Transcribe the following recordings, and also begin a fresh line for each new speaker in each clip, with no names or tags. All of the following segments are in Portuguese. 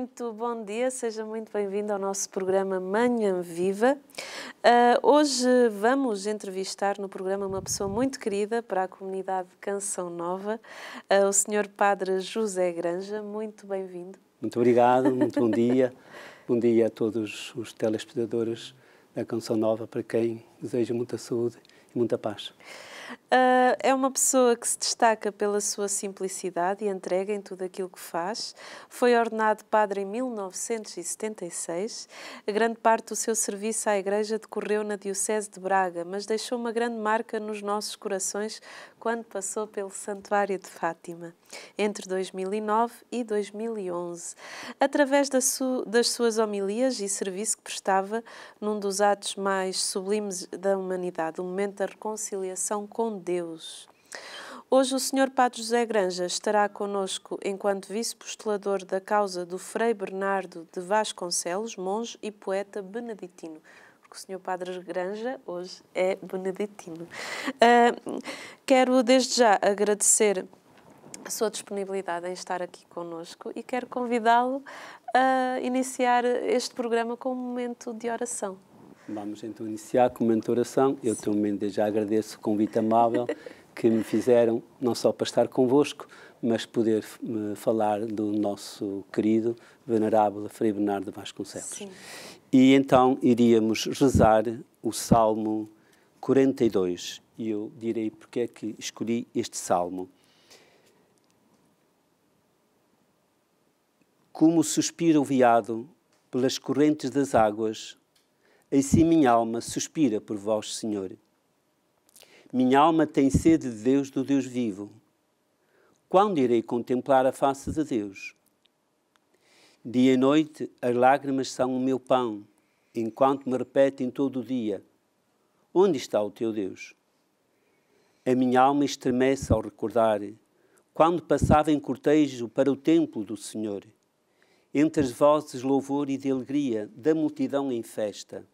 muito bom dia, seja muito bem-vindo ao nosso programa Manhã Viva. Uh, hoje vamos entrevistar no programa uma pessoa muito querida para a comunidade Canção Nova, uh, o Sr. Padre José Granja. Muito bem-vindo.
Muito obrigado, muito bom dia. bom dia a todos os telespectadores da Canção Nova, para quem deseja muita saúde e muita paz.
Uh, é uma pessoa que se destaca pela sua simplicidade e entrega em tudo aquilo que faz. Foi ordenado padre em 1976. A grande parte do seu serviço à Igreja decorreu na Diocese de Braga, mas deixou uma grande marca nos nossos corações quando passou pelo Santuário de Fátima, entre 2009 e 2011, através da su das suas homilias e serviço que prestava num dos atos mais sublimes da humanidade, o momento da reconciliação com Deus. Hoje o Sr. Padre José Granja estará conosco enquanto vice-postulador da causa do Frei Bernardo de Vasconcelos, monge e poeta beneditino porque o Senhor Padre Granja hoje é beneditino. Uh, quero desde já agradecer a sua disponibilidade em estar aqui conosco e quero convidá-lo a iniciar este programa com um momento de oração.
Vamos então iniciar com um momento de oração. Eu Sim. também já agradeço o convite amável que me fizeram, não só para estar convosco, mas poder eh, falar do nosso querido, venerável Frei Bernardo Vasconcelos. Sim. E então iríamos rezar o Salmo 42, e eu direi porque é que escolhi este Salmo. Como suspira o veado pelas correntes das águas, assim minha alma suspira por vós, Senhor. Minha alma tem sede de Deus, do Deus vivo. Quando irei contemplar a face de Deus? Dia e noite as lágrimas são o meu pão, enquanto me repetem todo o dia: Onde está o teu Deus? A minha alma estremece ao recordar quando passava em cortejo para o templo do Senhor, entre as vozes louvor e de alegria da multidão em festa.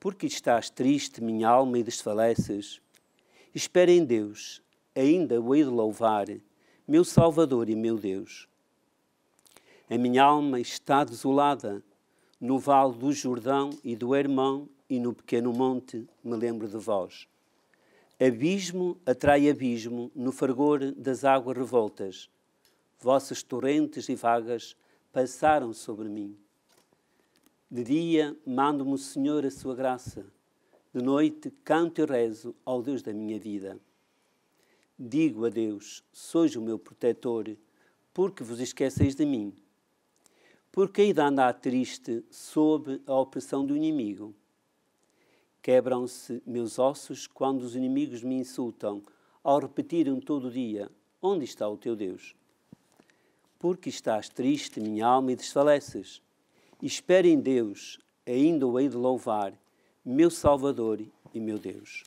Porque estás triste, minha alma, e desfaleces? Espera em Deus, ainda o hei de louvar, meu Salvador e meu Deus. A minha alma está desolada, no vale do Jordão e do Hermão e no pequeno monte me lembro de vós. Abismo atrai abismo no fervor das águas revoltas. Vossas torrentes e vagas passaram sobre mim. De dia mando-me o Senhor a sua graça. De noite canto e rezo ao Deus da minha vida. Digo a Deus: Sois o meu protetor, porque vos esqueceis de mim. Porque ainda andar triste sob a opressão do inimigo. Quebram-se meus ossos quando os inimigos me insultam, ao repetirem todo o dia: Onde está o teu Deus? Porque estás triste, minha alma, e desfaleces. Espera em Deus, ainda o hei de louvar, meu Salvador e meu Deus.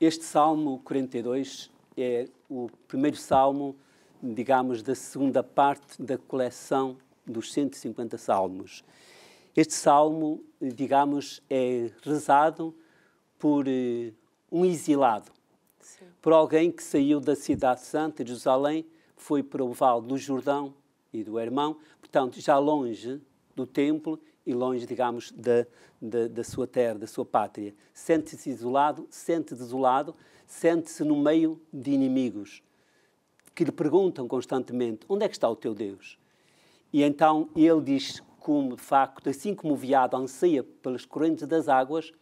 Este Salmo 42 é o primeiro salmo, digamos, da segunda parte da coleção dos 150 salmos. Este salmo, digamos, é rezado por uh, um exilado, Sim. por alguém que saiu da cidade santa de Jerusalém, foi para o Vale do Jordão e do Hermão, portanto, já longe do templo, e longe, digamos, da, da, da sua terra, da sua pátria. Sente-se isolado, sente desolado, sente-se no meio de inimigos que lhe perguntam constantemente: onde é que está o teu Deus? E então ele diz, como de facto, assim como o veado anseia pelas correntes das águas,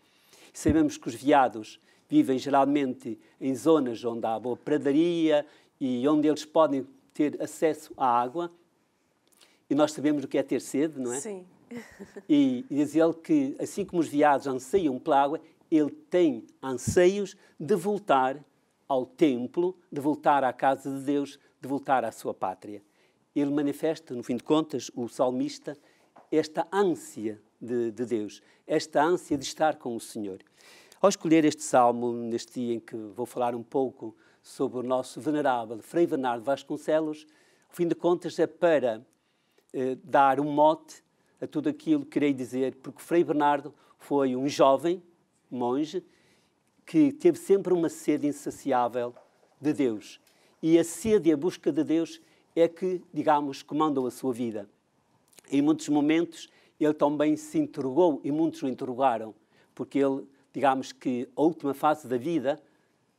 sabemos que os veados vivem geralmente em zonas onde há boa pradaria e onde eles podem ter acesso à água. E nós sabemos o que é ter sede, não é? Sim. E diz ele que, assim como os viados anseiam pela água, ele tem anseios de voltar ao templo, de voltar à casa de Deus, de voltar à sua pátria. Ele manifesta, no fim de contas, o salmista, esta ânsia de, de Deus, esta ânsia de estar com o Senhor. Ao escolher este salmo, neste dia em que vou falar um pouco sobre o nosso venerável Frei Bernardo Vasconcelos, no fim de contas é para eh, dar um mote a tudo aquilo que irei dizer, porque Frei Bernardo foi um jovem monge que teve sempre uma sede insaciável de Deus. E a sede e a busca de Deus é que, digamos, comandam a sua vida. Em muitos momentos ele também se interrogou e muitos o interrogaram, porque ele, digamos que a última fase da vida,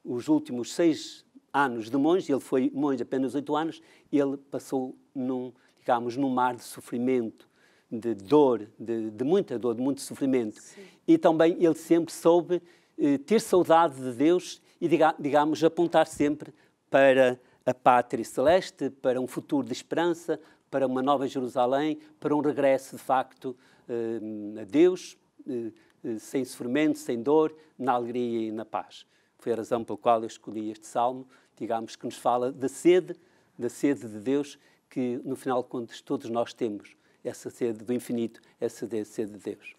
os últimos seis anos de monge, ele foi monge apenas oito anos, ele passou num, digamos, num mar de sofrimento, de dor, de, de, muita dor, de muito sofrimento. Sim. E também ele sempre soube eh, ter saudade de Deus e, diga, digamos, apontar sempre para a pátria celeste, para um futuro de esperança, para uma nova Jerusalém, para um regresso de facto eh, a Deus, eh, eh sem sofrimento, sem dor, na alegria e na paz. Foi a razão pela qual eu escolhi este salmo, digamos, que nos fala da sede, da sede de Deus que, no final de contas, todos nós temos essa sede do infinito, essa sede de Deus.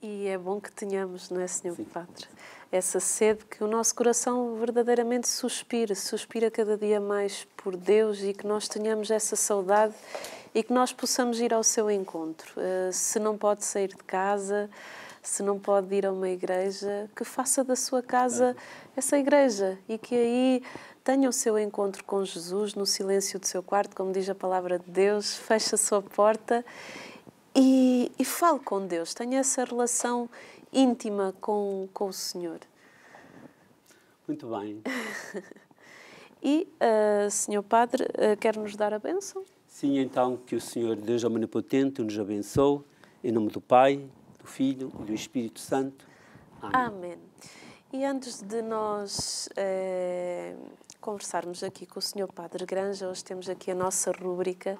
E é bom que tenhamos, não é, Senhor Sim. Padre? Essa sede que o nosso coração verdadeiramente suspira, suspira cada dia mais por Deus e que nós tenhamos essa saudade e que nós possamos ir ao seu encontro. Eh, se não pode sair de casa, se não pode ir a uma igreja, que faça da sua casa essa igreja e que aí Tenha o seu encontro com Jesus no silêncio do seu quarto, como diz a palavra de Deus, feche a sua porta e, e fale com Deus. Tenha essa relação íntima com, com o Senhor.
Muito bem.
e, uh, Senhor Padre, uh, ah, quer nos dar a bênção?
Sim, então, que o Senhor Deus Omnipotente nos abençoe, em nome do Pai, do Filho e do Espírito Santo. Amém.
Amém. E antes de nós eh, conversarmos aqui com o Sr. Padre Granja. Hoje temos aqui a nossa rúbrica.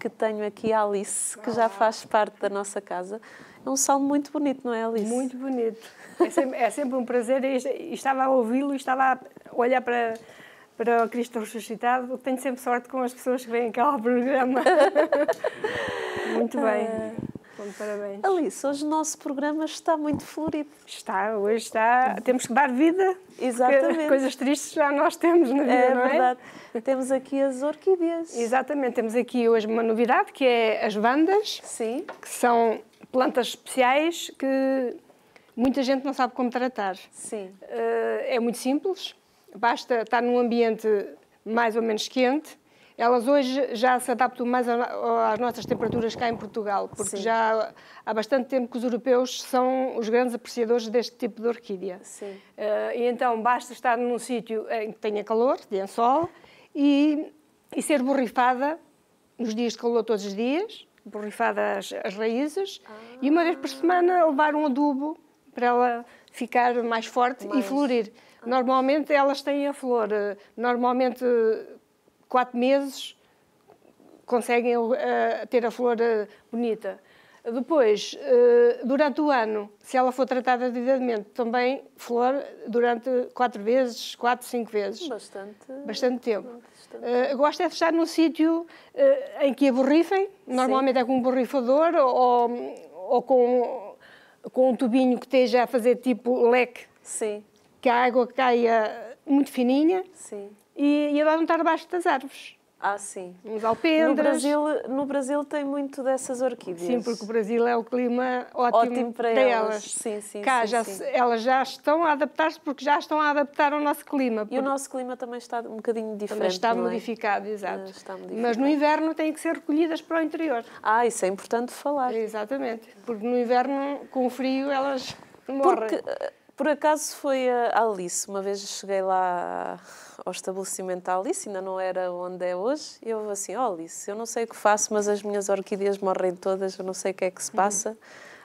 Que tenho aqui a Alice, que já faz
parte da nossa casa. É um salmo muito bonito, não é, Alice? Muito bonito. É sempre, é sempre um prazer. estava a ouvi-lo, estava a olhar para, para o Cristo ressuscitado. Tenho sempre sorte com as pessoas que vêm cá ao programa. muito bem. Ah, então, parabéns. Alice, hoje o nosso programa está muito florido. Está, hoje está. Temos que dar vida. Exatamente. Coisas tristes já nós temos na vida, é, não é? verdade. Temos aqui as orquídeas. Exatamente. Temos aqui hoje uma novidade que é as bandas. Sim. Que são plantas especiais que muita gente não sabe como tratar. Sim. Eh, é muito simples. Basta estar num ambiente mais ou menos quente elas hoje já se adaptam mais às nossas temperaturas cá em Portugal, porque Sim. já há bastante tempo que os europeus são os grandes apreciadores deste tipo de orquídea. Sim. Uh, e então basta estar num sítio em que tenha calor, tenha sol, e, e ser borrifada nos dias de calor todos os dias, borrifada as, as raízes, ah. e uma vez por semana levar um adubo para ela ficar mais forte mais. e florir. Ah. Normalmente elas têm a flor, eh, normalmente quatro meses conseguem uh, ter a flor uh, bonita. Depois, uh, durante o ano, se ela for tratada devidamente, também flor durante quatro vezes, quatro, cinco vezes.
Bastante. Bastante tempo.
Bastante. gosto é de estar num sítio em que a borrifem, normalmente Sim. é com um borrifador ou, ou com, com um tubinho que esteja a fazer tipo leque. Sim. Que a água caia muito fininha. Sim e ia estar abaixo das árvores. Ah, sim. Uns alpendres. No Brasil,
no Brasil tem muito dessas orquídeas. Sim, porque
o Brasil é o clima ótimo, ótimo para, elas. Sim, sim, Cá sim, já, sim. elas já estão a adaptar-se porque já estão a adaptar ao nosso clima. E o nosso clima também está um bocadinho diferente. está é? modificado, exato. É, está modificado. Mas no inverno têm que ser recolhidas para o interior. Ah, isso é importante falar. Exatamente, porque no inverno, com o frio, elas morrem. Porque eh, por acaso
foi a Alice, uma vez cheguei lá ao estabelecimento da Alice, ainda não era onde é hoje, e eu assim, ó oh, Alice, eu não sei o que faço, mas as minhas orquídeas morrem todas, eu não sei o que é que se passa. Uhum.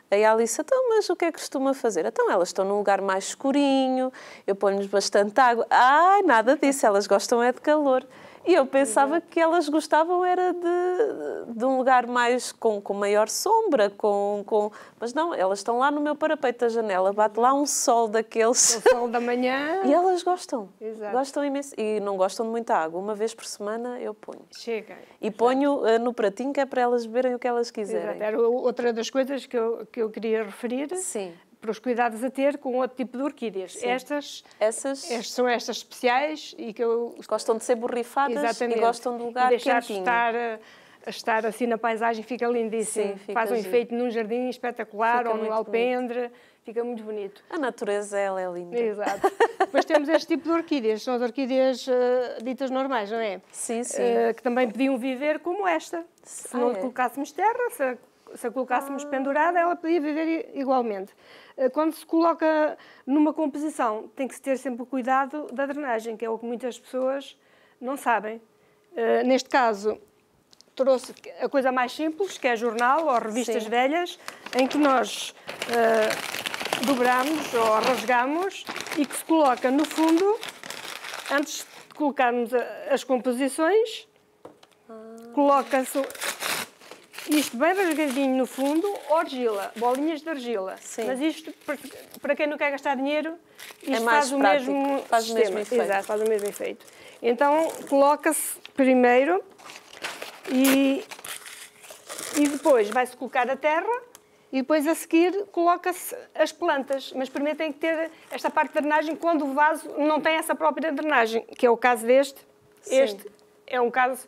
Aí a Alice, então, mas o que é que costuma fazer? Então, elas estão num lugar mais escurinho, eu ponho-lhes bastante água. Ai, nada disso, elas gostam é de calor. E eu pensava que elas gostavam era de, de um lugar mais com, com maior sombra, com, com... Mas não, elas estão lá no meu parapeito da janela, bate lá um sol daqueles... O sol da manhã... E elas gostam, Exato. gostam imenso. E não gostam de muita água, uma vez por semana eu ponho. Chega.
E ponho Exato. Eh, no pratinho que é para elas beberem o que elas quiserem. Exato. Era outra das coisas que eu, que eu queria referir. Sim para os cuidados a ter com outro tipo de orquídeas. Estas, essas... Estas são estas especiais e que eu... Gostam de ser borrifadas Exatamente. e gostam de lugar e deixar quentinho. De estar, estar assim na paisagem fica lindíssimo. Sim, fica Faz um giro. efeito num jardim espetacular fica ou no alpendre. Bonito. Fica muito bonito. A natureza, ela é linda. Exato. Depois temos este tipo de orquídeas. São as orquídeas uh, ditas normais, não é? Sim, sim. Uh, que também podiam viver como esta. Se ah, não é? colocássemos terra, se a, se a colocássemos ah. pendurada, ela podia viver igualmente. Eh, quando se coloca numa composição, tem que se ter sempre o cuidado da drenagem, que é o que muitas pessoas não sabem. Eh, neste caso, trouxe a coisa mais simples, que é jornal ou revistas Sim. velhas, em que nós uh, dobramos ou rasgamos e que se coloca no fundo, antes de colocarmos as composições, ah. coloca-se isto bem rasgadinho no fundo, argila, bolinhas de argila. Sim. Mas isto, para quem não quer gastar dinheiro, é isto é faz, o mesmo faz o mesmo efeito. Exato, faz o mesmo efeito. Então, coloca-se primeiro e, e depois vai-se colocar a terra e depois a seguir coloca-se as plantas. Mas primeiro tem que ter esta parte de drenagem quando o vaso não tem essa própria drenagem, que é o caso deste. Sim. Este é um caso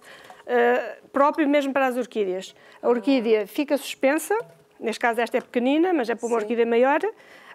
eh, próprio mesmo para as orquídeas. A orquídea fica suspensa, neste caso esta é pequenina, mas é para uma Sim. orquídea maior,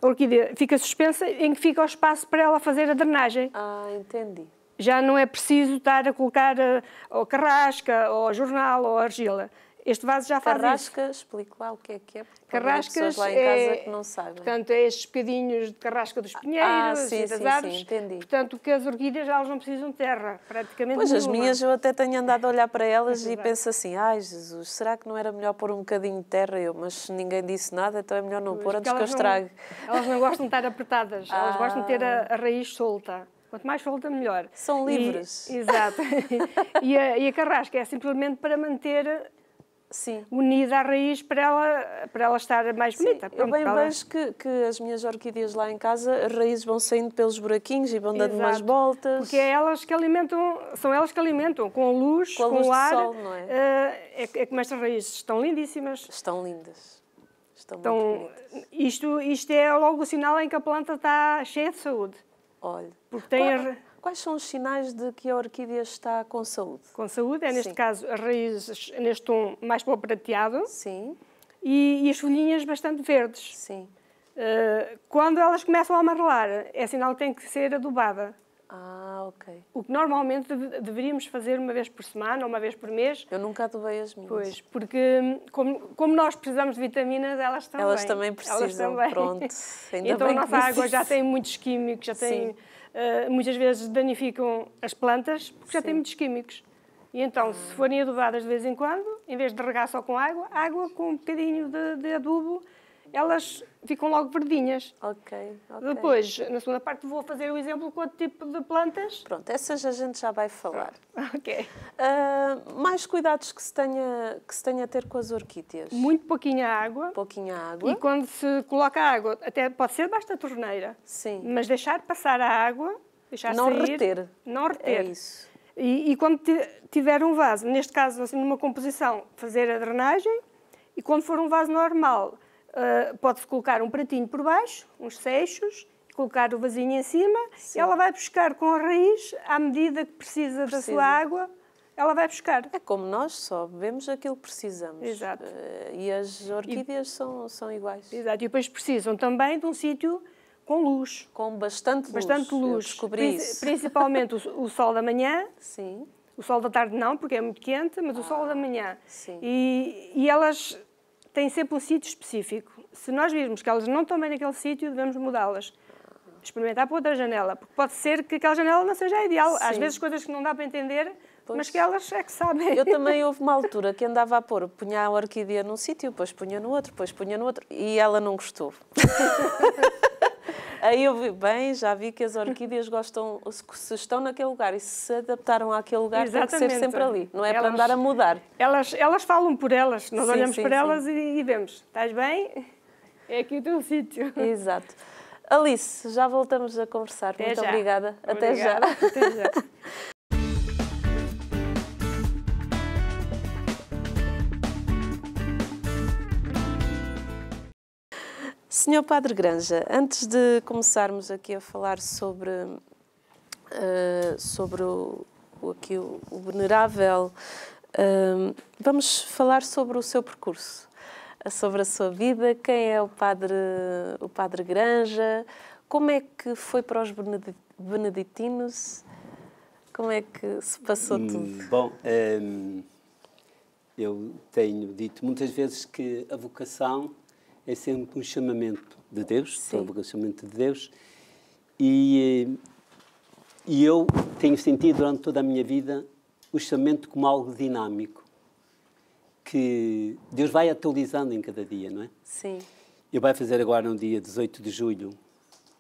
a orquídea fica suspensa em que fica o espaço para ela fazer a drenagem.
Ah, entendi.
Já não é preciso estar a colocar eh, a, carrasca, ou jornal, ou argila. Este vaso já faz Carrasca,
isso. explique lá o que é que é. Carrascas lá em casa é, que não sabem. Portanto,
é estes bocadinhos de carrasca dos ah, ah, pinheiros ah, sim, das sim, árvores. Sim, entendi. Portanto, que as orquídeas elas não precisam de terra, praticamente Pois, nenhuma. as minhas eu até
tenho andado a olhar para elas é e penso assim, ai Jesus, será que não era melhor pôr um bocadinho de terra? Eu, mas ninguém disse nada, então é melhor não pois, pôr antes que eu estrague.
Não, elas não gostam de estar apertadas, ah. elas gostam de ter a, a raiz solta. Quanto mais solta, melhor. São livres. E, exato. e, a, e, a, carrasca é simplesmente para manter Sim. unida à raiz para ela, para ela estar mais bonita. Sim, eu bem vejo que, que as minhas orquídeas lá em casa, as raízes vão saindo pelos buraquinhos e vão dando mais umas voltas. Porque é elas que alimentam, são elas que alimentam, com a luz, com, a luz o ar. Sol, não é? Eh, é, é, como estas raízes estão lindíssimas. Estão lindas. Estão então, isto, isto é logo o sinal em que a planta está cheia de saúde. Olha. Porque tem a... Quais são os sinais de que a orquídea está com saúde? Com saúde, é neste Sim. caso as raízes neste tom mais para o prateado. Sim. E, e, as folhinhas bastante verdes. Sim. Uh, quando elas começam a amarelar, é sinal que tem que ser adubada. Ah, ok. O que normalmente deveríamos fazer uma vez por semana ou uma vez por mês. Eu nunca adubei as minhas. Pois, porque como, como nós precisamos de vitaminas, elas também. Elas também precisam, elas também. pronto. então a nossa água já tem muitos químicos, já tem... Sim eh, muitas vezes danificam as plantas porque Sim. já têm muitos químicos. E então, se forem adubadas de vez em quando, em vez de regar só com água, água com um bocadinho de, de adubo, elas ficam logo verdinhas. Ok, ok. Depois, na segunda parte, vou fazer o um exemplo com outro tipo de plantas. Pronto, essas a gente já vai falar. Ok. Uh, mais cuidados que se, tenha, que se tenha a ter com as orquídeas? Muito pouquinha água. Pouquinha água. E quando se coloca água, até pode ser basta torneira. Sim. Mas deixar passar a água, deixar não sair. Não reter. Não reter. É isso. E, e quando tiver um vaso, neste caso, assim, numa composição, fazer a drenagem. E quando for um vaso normal, uh, ah, pode colocar um pratinho por baixo, uns seixos, colocar o vasinho em cima, Sim. e ela vai buscar com a raiz, à medida que precisa, precisa, da sua água, ela vai buscar. É como nós, só bebemos aquilo que precisamos. Exato. Uh, e as orquídeas e... São, são iguais. Exato, e depois precisam também de um sítio com luz. Com bastante luz. Bastante luz. Descobri Pris, Principalmente o, o, sol da manhã. Sim. O sol da tarde não, porque é muito quente, mas ah, o sol da manhã. Sim. E, e elas têm sempre um sítio específico. Se nós virmos que elas não estão bem naquele sítio, devemos mudá-las. Experimentar para outra janela, porque pode ser que aquela janela não seja ideal. Sim. Às vezes coisas que não dá para entender, pois. mas que elas é que sabem. Eu também
houve uma altura que andava a pôr, punha a orquídea num sítio, depois punha no outro, depois punha no outro, e ela não gostou. Aí eu vi, bem, já vi que as orquídeas gostam, se estão naquele lugar e se adaptaram àquele lugar, Exatamente. tem que ser sempre ali, não é elas, para andar a
mudar. Elas, elas falam por elas, nós sim, olhamos sim, sim. elas e, e vemos, estás bem? É aqui o teu sítio. Exato. Alice, já voltamos a
conversar. Até Muito já. obrigada. Até obrigada. já. Até já. Senhor Padre Granja, antes de começarmos aqui a falar sobre, uh, sobre o, aqui, o, o Venerável, uh, vamos falar sobre o seu percurso, sobre a sua vida, quem é o Padre, o padre Granja, como é que foi para os beneditinos, como é que se passou hum, tudo?
Bom, eh, eu tenho dito muitas vezes que a vocação é sempre um chamamento de Deus, Sim. um chamamento de Deus. E, eh, e eu tenho sentido durante toda a minha vida o chamamento como algo dinâmico, que Deus vai atualizando em cada dia, não é? Sim. Eu vai fazer agora, no dia 18 de julho,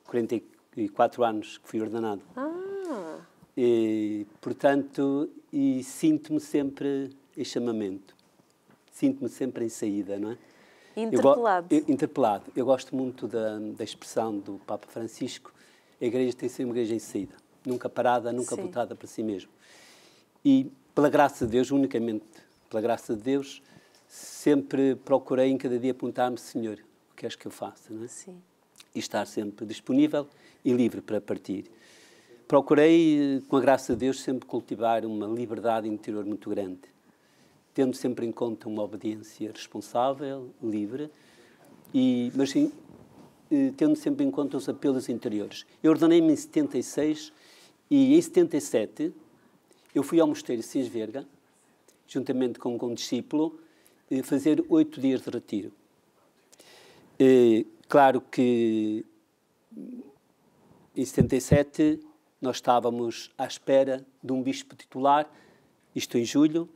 44 anos que fui ordenado.
Ah!
E, portanto, e sinto-me sempre em chamamento. Sinto-me sempre em saída, não é?
Interpelado.
Eu, interpelado. Eu gosto muito da, da expressão do Papa Francisco: a igreja tem sido uma igreja em saída, nunca parada, nunca Sim. voltada para si mesmo. E, pela graça de Deus, unicamente pela graça de Deus, sempre procurei em cada dia apontar-me, Senhor, o que és que eu faça, não é? Sim. E estar sempre disponível e livre para partir. Procurei, eh, com a graça de Deus, sempre cultivar uma liberdade interior muito grande tendo sempre em conta uma obediência responsável, livre, e, mas sim, eh, tendo sempre em conta os apelos interiores. Eu ordenei-me em 76 e em 77 eu fui ao mosteiro de Cisverga, juntamente com, com um discípulo, eh, fazer oito dias de retiro. Eh, claro que em 77 nós estávamos à espera de um bispo titular, isto em julho,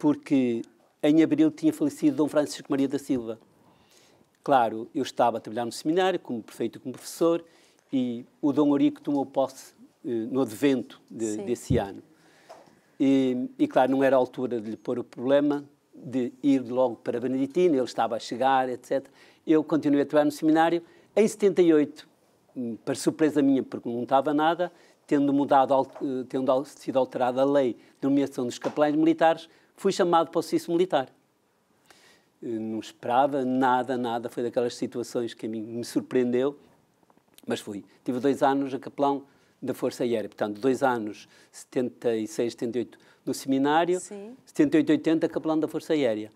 porque em abril tinha falecido Dom Francisco Maria da Silva. Claro, eu estava a trabalhar no seminário, como prefeito e como professor, e o Dom Orico tomou posse uh, no advento de, desse ano. E, e, claro, não era a altura de lhe pôr o problema de ir logo para Beneditino, ele estava a chegar, etc. Eu continuei a trabalhar no seminário. Em 78, hum, para surpresa minha, porque não estava nada, tendo, mudado, eh, tendo sido alterada a lei de nomeação dos capelães militares, fui chamado para o serviço militar. Eh, não esperava nada, nada. Foi daquelas situações que a mim me surpreendeu, mas fui. Tive dois anos a capelão da Força Aérea. Portanto, dois anos, 76, 78, no seminário, Sim. 78, 80, capelão da Força Aérea.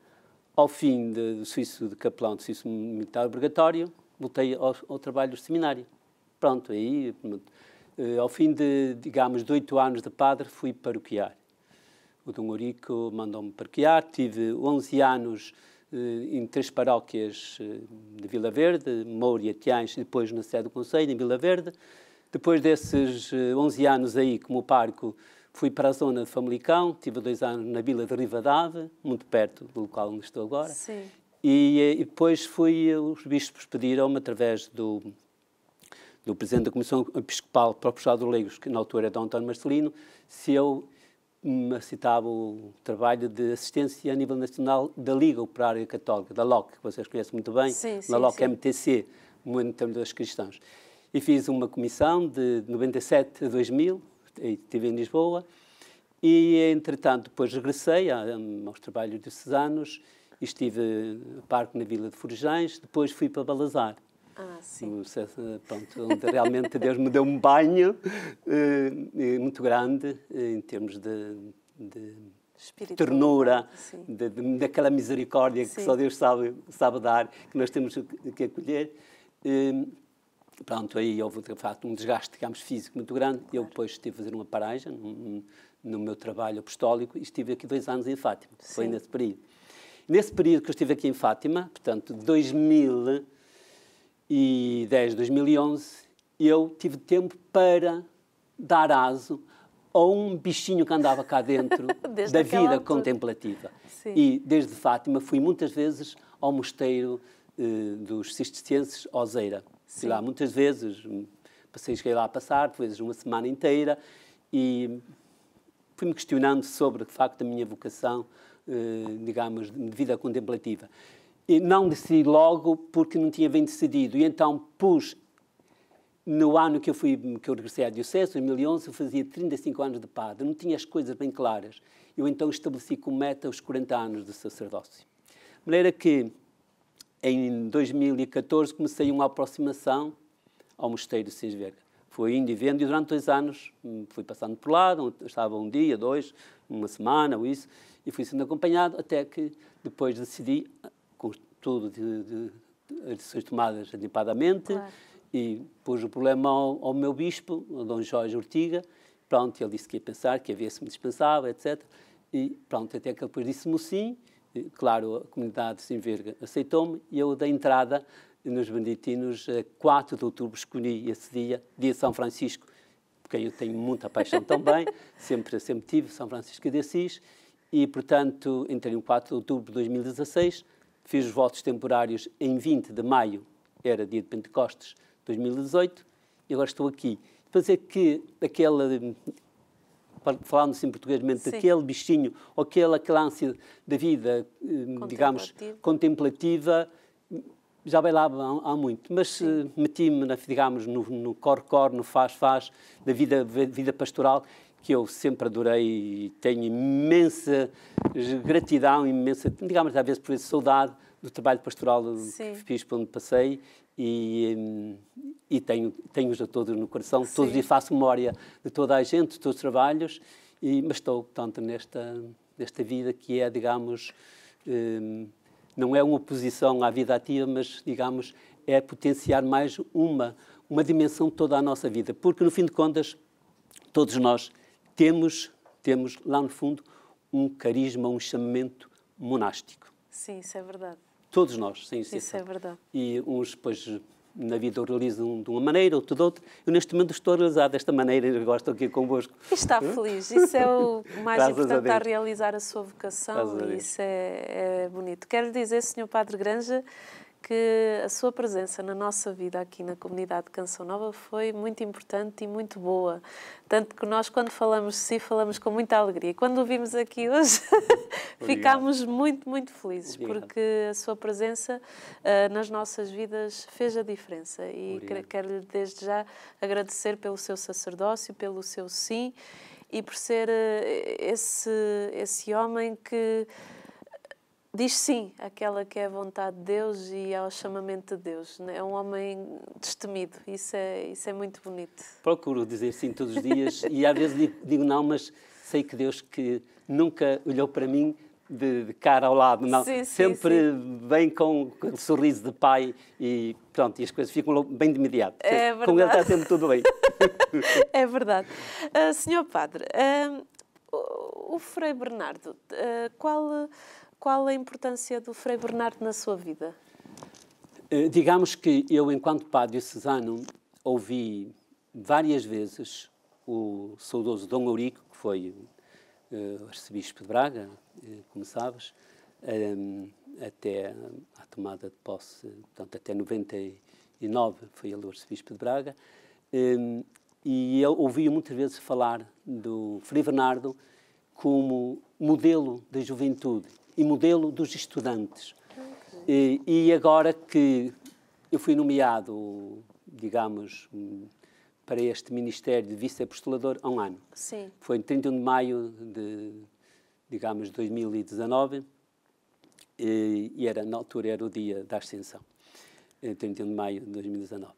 Ao fim de, do suíço de capelão, do militar obrigatório, voltei ao, ao trabalho do seminário. Pronto, aí, pronto. Eh, ao fim de, digamos, de oito anos de padre, fui paroquiar o Dom Orico mandou-me parquear. Tive 11 anos eh, em três paróquias eh, de Vila Verde, Moura, Atiães, e depois na sede do Conselho, em Vila Verde. Depois desses 11 eh, anos aí como parco, fui para a zona de Famalicão, tive dois anos na Vila de Rivadave, muito perto do local onde estou agora. Sim. E, e depois fui, os bispos pediram-me, através do, do presidente da Comissão Episcopal para o Puxado Leigos, que na altura era Dom António Marcelino, se eu citava o trabalho de assistência a nível nacional da Liga Operária Católica, da LOC, que vocês conhecem muito bem, sim, LOC sim. MTC, Movimento dos Cristãos. E fiz uma comissão de 97 a 2000, estive em Lisboa, e entretanto depois regressei aos trabalhos anos, estive no parque na Vila de Forjães, depois fui para Balazar. Ah, sim. pronto, onde realmente Deus me deu um banho eh, eh, muito grande eh, em termos de, de ternura, de, de, daquela misericórdia sim. que só Deus sabe, sabe dar, que nós temos que acolher. Ehm, pronto, aí houve de facto um desgaste, digamos, físico muito grande. Claro. Eu depois estive a fazer uma paragem no, no meu trabalho apostólico e estive aqui dois anos em Fátima. Sim. Foi nesse período. Nesse período que eu estive aqui em Fátima, portanto, 2000 2011, eu tive tempo para dar aso a um bichinho que andava cá dentro da vida altura. contemplativa. Sim. E desde Fátima fui muitas vezes ao mosteiro eh, dos cistercienses Ozeira. Fui lá muitas vezes, passei cheguei lá a passar, por vezes uma semana inteira, e fui-me questionando sobre, de facto, a minha vocação, eh, digamos, de vida contemplativa. E não decidi logo porque não tinha bem decidido. E então pus, no ano que eu, fui, que eu regressei à Diocese, em 2011, eu fazia 35 anos de padre, não tinha as coisas bem claras. Eu então estabeleci como meta os 40 anos de sacerdócio. De maneira que, em 2014, comecei uma aproximação ao Mosteiro de Verga. Fui indo e vendo, e durante dois anos hum, fui passando por lá, estava um dia, dois, uma semana ou isso, e fui sendo acompanhado, até que depois decidi tudo de, de, de tomadas antipadamente claro. e pus o problema ao, ao meu bispo, o Dom Jorge Ortiga. Pronto, ele disse que ia pensar, que havia se me dispensava, etc. E pronto, até que ele depois disse-me sim. E, claro, a comunidade de Simverga aceitou-me e eu dei entrada nos Beneditinos, 4 de outubro, escolhi esse dia, dia de São Francisco, porque eu tenho muita paixão também, sempre, sempre tive São Francisco de Assis, e, portanto, entrei no 4 de outubro de 2016, Fiz os votos temporários em 20 de maio, era dia de Pentecostes, 2018, e agora estou aqui. Depois é que aquele, falando assim portuguesamente, Sim. aquele bichinho, ou aquela, aquela da vida, hum, digamos, contemplativa, já bailava há, há muito, mas eh, meti-me, digamos, no cor-cor, no faz-faz, da vida, vida pastoral, que eu sempre adorei e tenho imensa gratidão imensa, digamos, às vezes por vezes saudade do trabalho pastoral Sim. que fiz onde passei e, e tenho, tenho-os a todos no coração, Sim. todos e faço memória de toda a gente, de todos os trabalhos, e, mas estou, portanto, nesta, nesta vida que é, digamos, hum, não é uma oposição à vida ativa, mas, digamos, é potenciar mais uma, uma dimensão toda a nossa vida, porque, no fim de contas, todos nós temos, temos lá no fundo, um carisma, um chamamento monástico.
Sim, isso é verdade.
Todos nós, sim exceção. Isso é verdade. E uns, pois, na vida o realizam de uma maneira, outro de outra. Eu, neste momento, estou a realizar desta maneira e gosto aqui convosco.
E está feliz. Isso é o mais importante, a, a, realizar a sua vocação e isso é, é bonito. Quero dizer, Senhor Padre Granja, que a sua presença na nossa vida aqui na comunidade de Canção Nova foi muito importante e muito boa. Tanto que nós, quando falamos de si, falamos com muita alegria. quando o vimos aqui hoje,
ficámos
muito, muito felizes, Obrigado. porque a sua presença uh, nas nossas vidas fez a diferença. E quero quero desde já agradecer pelo seu sacerdócio, pelo seu sim e por ser uh, esse, esse homem que diz sim àquela que é a vontade de Deus e ao chamamento de Deus. Né? É um homem destemido, isso é, isso é muito bonito.
Procuro dizer sim todos os dias e às vezes digo, digo, não, mas sei que Deus que nunca olhou para mim de, de cara ao lado, não. Sim, sempre sim, vem com, o um sorriso de pai e pronto, e as coisas ficam bem de imediato. É verdade. Com ele está sempre tudo bem.
é verdade. Uh, senhor Padre, uh, o Frei Bernardo, uh, qual qual a importância do Frei Bernardo na sua vida?
Eh, digamos que eu, enquanto padre cesano, ouvi várias vezes o saudoso Dom Aurico, que foi uh, arcebispo de Braga, uh, como sabes, um, até a tomada de posse, portanto, até 99 foi ele o arcebispo de Braga, um, e eu ouvi muitas vezes falar do Frei Bernardo como modelo da juventude e modelo dos estudantes. E, e agora que eu fui nomeado, digamos, para este Ministério de Vice-Apostolador há um ano. Sim. Foi em 31 de maio de, digamos, 2019, e, era, na altura era o dia da ascensão, 31 eh, de maio de 2019.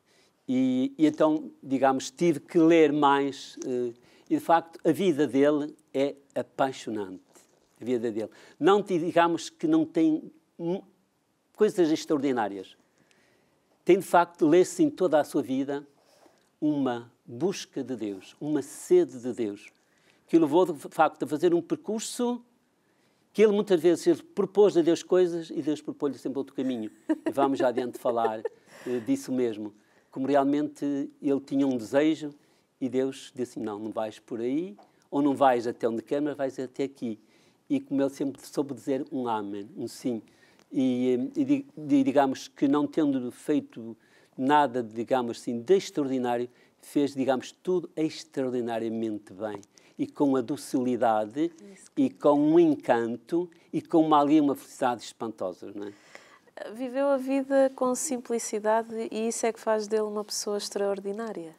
E, e então, digamos, tive que ler mais, eh, e de facto a vida dele é apaixonante a vida dele. Não digamos que não tem coisas extraordinárias. Tem, de facto, lê-se em toda a sua vida uma busca de Deus, uma sede de Deus, que o levou, de facto, a fazer um percurso que ele muitas vezes ele propôs a Deus coisas e Deus propôs-lhe sempre outro caminho. E vamos já adiante falar eh, disso mesmo. Como realmente ele tinha um desejo e Deus disse: Não, não vais por aí, ou não vais até onde quer, mas vais até aqui e, como ele sempre soube dizer, um amém, um sim. E, eh, e, digamos que não tendo feito nada, digamos assim, de extraordinário, fez, digamos, tudo extraordinariamente bem. E com a docilidade, e com um encanto, e com uma, ali uma felicidade espantosa, não
é? Viveu a vida com simplicidade e isso é que faz dele uma pessoa extraordinária.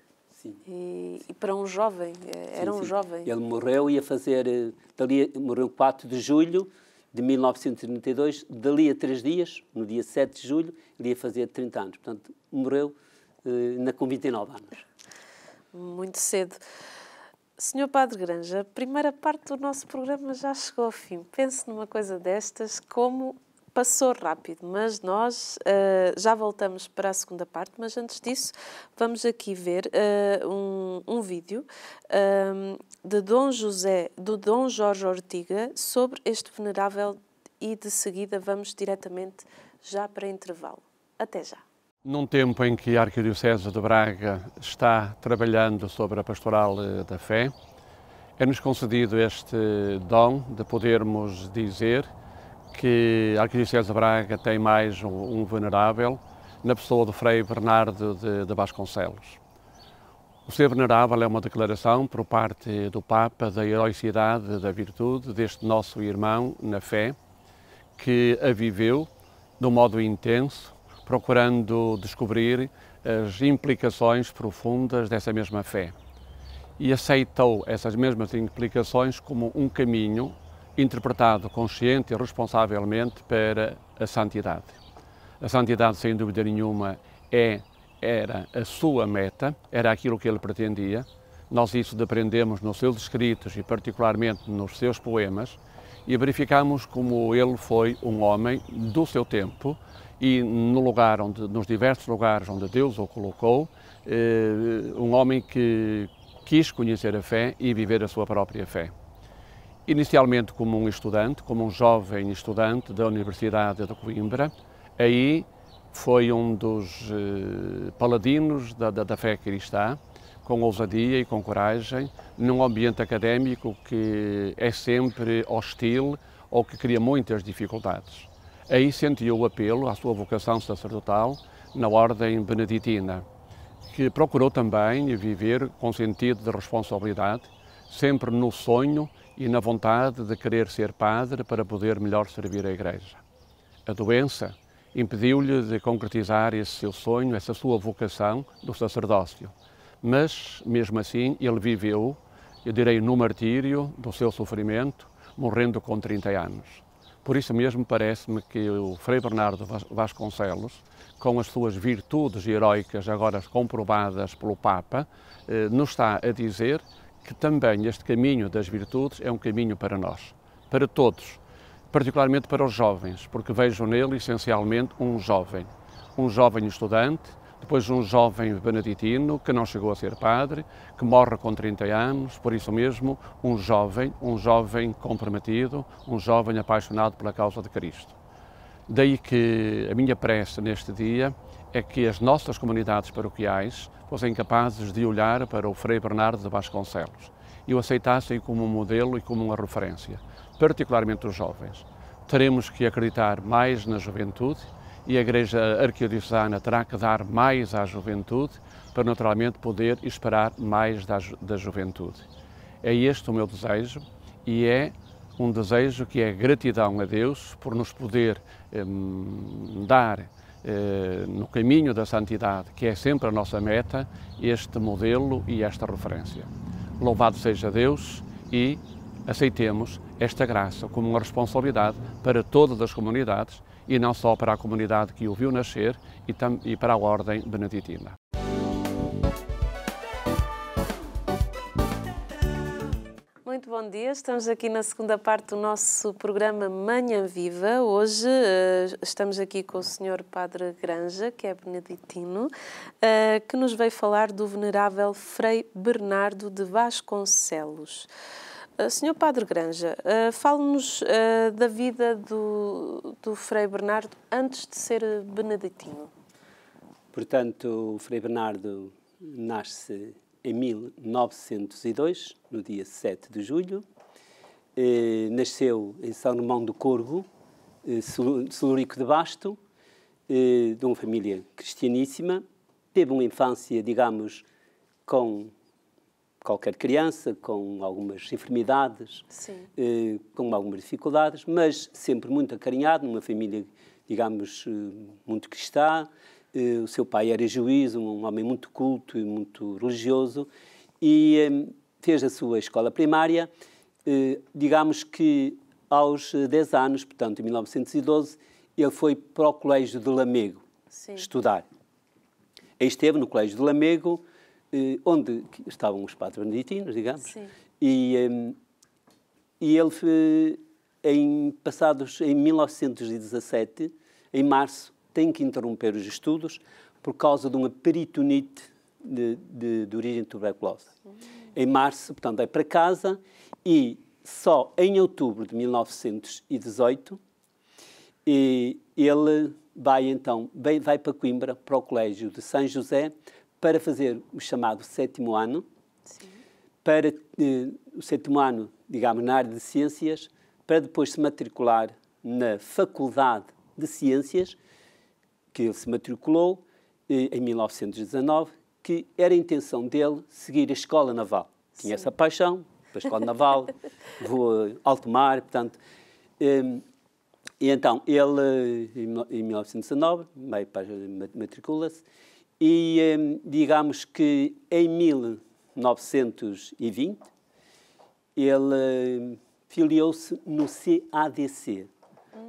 Sim. E, e para um jovem, é, era sim, um sim. jovem. Ele morreu, ia fazer, eh, dali, morreu 4 de julho de 1932, dali a três dias, no dia 7 de julho, ele ia fazer 30 anos. Portanto, morreu ainda eh, com 29 anos.
Muito cedo. Senhor Padre Granja, a primeira parte do nosso programa já chegou ao fim. Pense numa coisa destas como passou rápido, mas nós uh, já voltamos para a segunda parte. Mas antes disso, vamos aqui ver uh, um, um, vídeo ehm, de Dom José, do Dom Jorge Ortiga, sobre este venerável, e de seguida vamos diretamente já para intervalo. Até já.
Num tempo em que a Arquidiocese de Braga está trabalhando sobre a pastoral eh, da fé, é-nos concedido este dom de podermos dizer que a Arquidiocese de Braga tem mais um, um venerável, na pessoa do Frei Bernardo de, de Vasconcelos. O ser venerável é uma declaração por parte do Papa da heroicidade, da virtude deste nosso irmão na fé, que a viveu de um modo intenso, procurando descobrir as implicações profundas dessa mesma fé. E aceitou essas mesmas implicações como um caminho interpretado consciente e responsavelmente para a santidade. A santidade, sem dúvida nenhuma, é, era a sua meta, era aquilo que ele pretendia. Nós isso aprendemos nos seus escritos e particularmente nos seus poemas e verificamos como ele foi um homem do seu tempo e no lugar onde, nos diversos lugares onde Deus o colocou, eh, um homem que quis conhecer a fé e viver a sua própria fé inicialmente como um estudante, como um jovem estudante da Universidade de Coimbra. Aí foi um dos eh, paladinos da, da, da, fé cristã, com ousadia e com coragem, num ambiente académico que é sempre hostil ou que cria muitas dificuldades. Aí sentiu o apelo à sua vocação sacerdotal na ordem beneditina, que procurou também viver com sentido de responsabilidade, sempre no sonho e na vontade de querer ser padre para poder melhor servir a Igreja. A doença impediu-lhe de concretizar esse seu sonho, essa sua vocação do sacerdócio. Mas, mesmo assim, ele viveu, eu direi, no martírio do seu sofrimento, morrendo com 30 anos. Por isso mesmo parece-me que o Frei Bernardo Vasconcelos, com as suas virtudes heroicas agora comprovadas pelo Papa, eh, nos está a dizer que também este caminho das virtudes é um caminho para nós, para todos, particularmente para os jovens, porque vejo nele essencialmente um jovem, um jovem estudante, depois um jovem beneditino que não chegou a ser padre, que morre com 30 anos, por isso mesmo, um jovem, um jovem comprometido, um jovem apaixonado pela causa de Cristo. Daí que a minha prece neste dia é que as nossas comunidades paroquiais fossem capazes de olhar para o Frei Bernardo de Vasconcelos e o aceitassem como um modelo e como uma referência, particularmente os jovens. Teremos que acreditar mais na juventude e a Igreja Arquidiocesana terá que dar mais à juventude para naturalmente poder esperar mais da, da juventude. É este o meu desejo e é um desejo que é gratidão a Deus por nos poder hum, dar eh, no caminho da santidade, que é sempre a nossa meta, este modelo e esta referência. Louvado seja Deus e aceitemos esta graça como uma responsabilidade para todas as comunidades e não só para a comunidade que o viu nascer e, e para a ordem beneditina.
muito bom dia. Estamos aqui na segunda parte do nosso programa Manhã Viva. Hoje eh, estamos aqui com o Senhor Padre Granja, que é beneditino, eh, que nos veio falar do Venerável Frei Bernardo de Vasconcelos. Sr. Eh, senhor Padre Granja, fale-nos da vida do, do Frei Bernardo antes de ser beneditino.
Portanto, o Frei Bernardo nasce em 1902, no dia 7 de julho. Eh, nasceu em São Romão do Corvo, eh, Celurico de Basto, eh, de uma família cristianíssima. Teve uma infância, digamos, com qualquer criança, com algumas enfermidades, eh, com algumas dificuldades, mas sempre muito acarinhado, numa família, digamos, eh, muito cristã, eh, o seu pai era juiz, um homem muito culto e muito religioso, e eh, fez a sua escola primária, eh, digamos que aos 10 anos, portanto, em 1912, ele foi para o Colégio de Lamego
Sim. estudar.
Aí esteve no Colégio de Lamego, onde estavam os padres beneditinos, digamos, Sim. e, e ele, em, passados em 1917, em março, tem que interromper os estudos por causa de uma peritonite de, de, de origem tuberculosa. Em março, portanto, vai é para casa e só em outubro de 1918 e ele vai então vai, vai para Coimbra, para o Colégio de São José, para fazer o chamado sétimo ano, Sim. para eh, o sétimo ano, digamos, na área de ciências, para depois se matricular na Faculdade de Ciências, que ele se matriculou eh, em 1919, que era a intenção dele seguir a escola naval. Tinha Sim. essa paixão pela escola naval, voa alto mar, portanto. E, ehm, e então, ele, eh, em 1919, meio matricula-se, e ehm, digamos que em 1920, ele eh, filiou-se no CADC,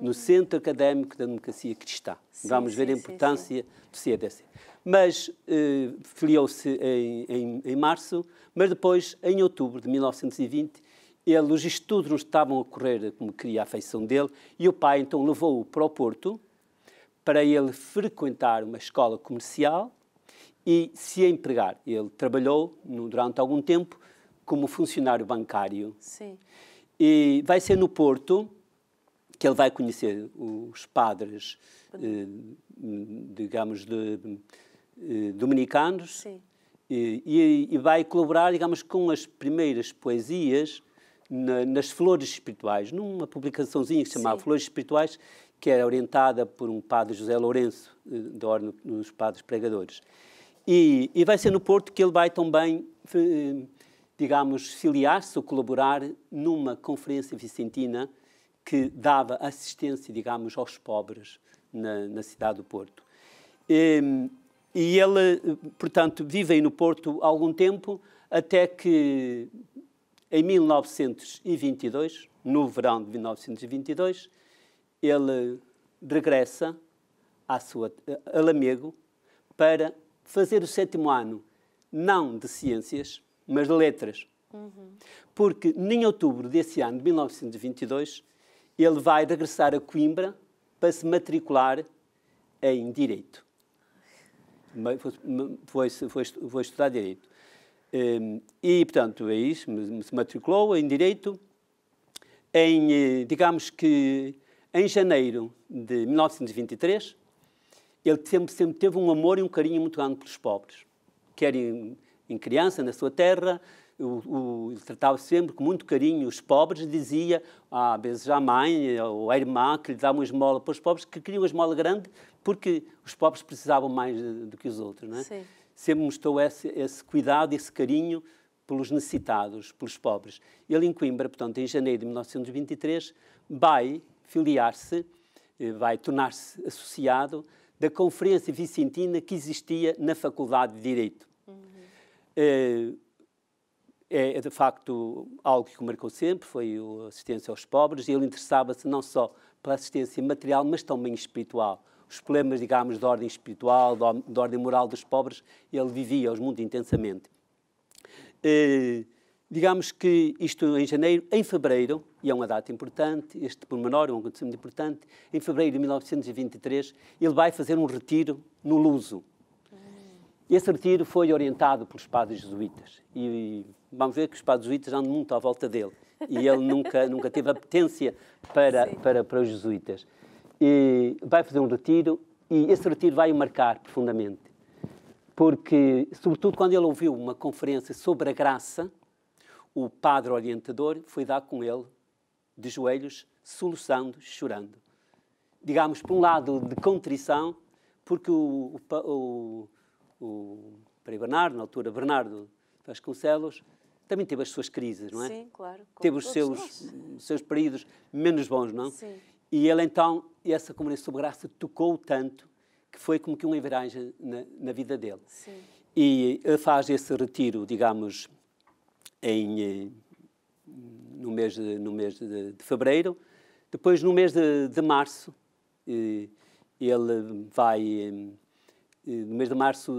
no Centro Académico da Democracia Cristã. Sim, Vamos ver sim, a importância sim, do CEDC. Mas eh, filiou-se em, em, em, março, mas depois, em outubro de 1920, ele, os estudos não estavam a correr como queria a afeição dele, e o pai então levou-o para o Porto para ele frequentar uma escola comercial e se empregar. Ele trabalhou no, durante algum tempo como funcionário bancário. Sim. E vai ser no Porto que ele vai conhecer os padres, eh, digamos, de, eh, dominicanos e, e, e, vai colaborar, digamos, com as primeiras poesias na, nas Flores Espirituais, numa publicaçãozinha que se chamava Sim. Flores Espirituais, que era orientada por um padre José Lourenço, eh, da Ordem dos Padres Pregadores. E, e, vai ser no Porto que ele vai também, eh, digamos, filiar-se ou colaborar numa conferência vicentina que dava assistência, digamos, aos pobres na, na cidade do Porto. E, ehm, e ele, portanto, vive no Porto há algum tempo, até que em 1922, no verão de 1922, ele regressa à sua, a Lamego para fazer o sétimo ano, não de ciências, mas de letras. Uhum. Porque em outubro desse ano de 1922 ele vai regressar a Coimbra para se matricular em Direito. Foi, foi, foi estudar Direito. Hum, e, portanto, é isso, se matriculou em Direito. Em, eh, digamos que, em janeiro de 1923, ele sempre, sempre teve um amor e um carinho muito grande pelos pobres, quer em, em criança, na sua terra, o, o, ele tratava sempre com muito carinho os pobres, dizia ah, às vezes à mãe ou à irmã que lhe dava uma esmola para os pobres, que queriam uma esmola grande porque os pobres precisavam mais do que os outros. Não é? Sim. Sempre mostrou esse, esse cuidado, esse carinho pelos necessitados, pelos pobres. Ele em Coimbra, portanto, em janeiro de 1923, vai filiar-se, eh, vai tornar-se associado da Conferência Vicentina que existia na Faculdade de Direito. Uhum. Uh, é, é, de facto algo que o marcou sempre, foi a assistência aos pobres, e ele interessava-se não só pela assistência material, mas também espiritual. Os problemas, digamos, de ordem espiritual, de ordem moral dos pobres, ele vivia-os muito intensamente. É, digamos que isto em janeiro, em fevereiro, e é uma data importante, este pormenor é um acontecimento importante, em fevereiro de 1923 ele vai fazer um retiro no Luso. Hum. Esse retiro foi orientado pelos padres jesuítas e vamos ver que os jesuítas andam muito à volta dele e ele nunca, nunca teve apetência para, para, para os jesuítas. E vai fazer um retiro e esse retiro vai o marcar profundamente, porque, sobretudo quando ele ouviu uma conferência sobre a graça, o padre orientador foi dar com ele de joelhos, soluçando, chorando. Digamos, por um lado, de contrição, porque o, o, o, o Bernardo, na altura Bernardo Vasconcelos, também teve as suas crises, não é? Sim, claro. Teve os seus, seus períodos menos bons, não? Sim. E ele então, essa comunidade sobre graça tocou tanto que foi como que uma viragem na, na, vida dele. Sim. E ele faz esse retiro, digamos, em, eh, no mês, de, no mês de, de fevereiro. Depois, no mês de, de março, eh, ele vai, eh, no mês de março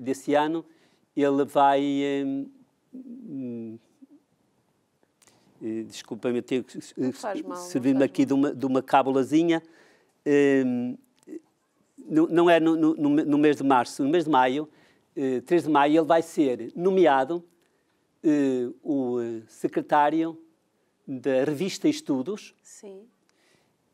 desse ano, ele vai Hum, eh, Desculpa-me, eu tenho que eh, servir-me aqui de uma, de uma cábulazinha. Hum, não, não é no, no, no, mês de março, no mês de maio, eh, 3 de maio, ele vai ser nomeado eh, o eh, secretário da revista Estudos, Sim.